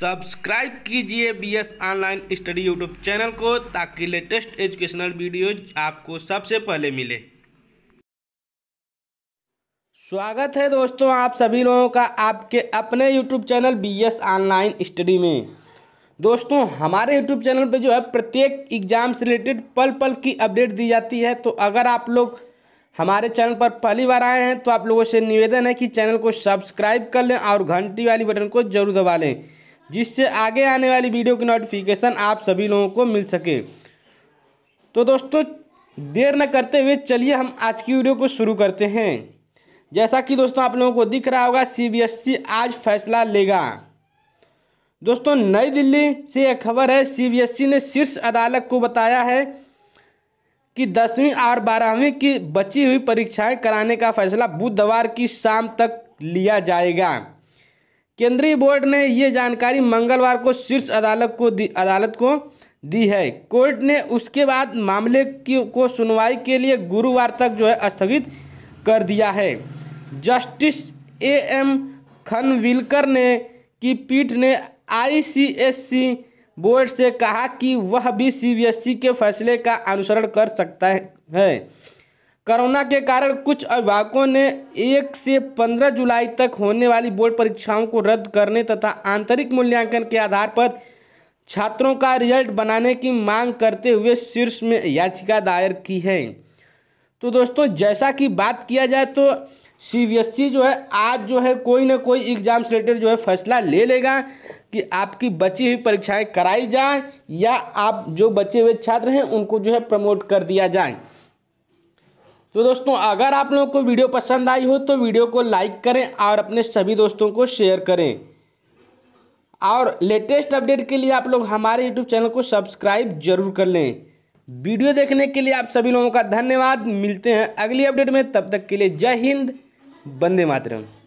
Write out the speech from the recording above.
subscribe कीजिए B S online study YouTube channel को ताकि लेटेस्ट एजुकेशनल वीडियोज आपको सबसे पहले मिले स्वागत है दोस्तों आप सभी लोगों का आपके अपने YouTube channel B S online study में दोस्तों हमारे यूट्यूब चैनल पर जो है प्रत्येक एग्ज़ाम से रिलेटेड पल पल की अपडेट दी जाती है तो अगर आप लोग हमारे चैनल पर पहली बार आए हैं तो आप लोगों से निवेदन है कि चैनल को सब्सक्राइब कर लें और घंटी वाली बटन को जरूर दबा लें जिससे आगे आने वाली वीडियो की नोटिफिकेशन आप सभी लोगों को मिल सके तो दोस्तों देर न करते हुए चलिए हम आज की वीडियो को शुरू करते हैं जैसा कि दोस्तों आप लोगों को दिख रहा होगा सीबीएसई e आज फैसला लेगा दोस्तों नई दिल्ली से यह खबर है सीबीएसई e ने शीर्ष अदालत को बताया है कि दसवीं और बारहवीं की बची हुई परीक्षाएं कराने का फैसला बुधवार की शाम तक लिया जाएगा केंद्रीय बोर्ड ने ये जानकारी मंगलवार को शीर्ष अदालत को दी अदालत को दी है कोर्ट ने उसके बाद मामले की को सुनवाई के लिए गुरुवार तक जो है स्थगित कर दिया है जस्टिस ए एम खनविलकर ने की पीठ ने आईसीएससी बोर्ड से कहा कि वह भी सीबीएसई के फैसले का अनुसरण कर सकता है कोरोना के कारण कुछ अभिभावकों ने 1 से 15 जुलाई तक होने वाली बोर्ड परीक्षाओं को रद्द करने तथा आंतरिक मूल्यांकन के आधार पर छात्रों का रिजल्ट बनाने की मांग करते हुए शीर्ष में याचिका दायर की है तो दोस्तों जैसा कि बात किया जाए तो सी e जो है आज जो है कोई ना कोई एग्ज़ाम से रिलेटेड जो है फैसला ले लेगा कि आपकी बची हुई परीक्षाएं कराई जाए या आप जो बचे हुए छात्र हैं उनको जो है प्रमोट कर दिया जाए तो दोस्तों अगर आप लोगों को वीडियो पसंद आई हो तो वीडियो को लाइक करें और अपने सभी दोस्तों को शेयर करें और लेटेस्ट अपडेट के लिए आप लोग हमारे यूट्यूब चैनल को सब्सक्राइब जरूर कर लें वीडियो देखने के लिए आप सभी लोगों का धन्यवाद मिलते हैं अगली अपडेट में तब तक के लिए जय हिंद बंदे मातरम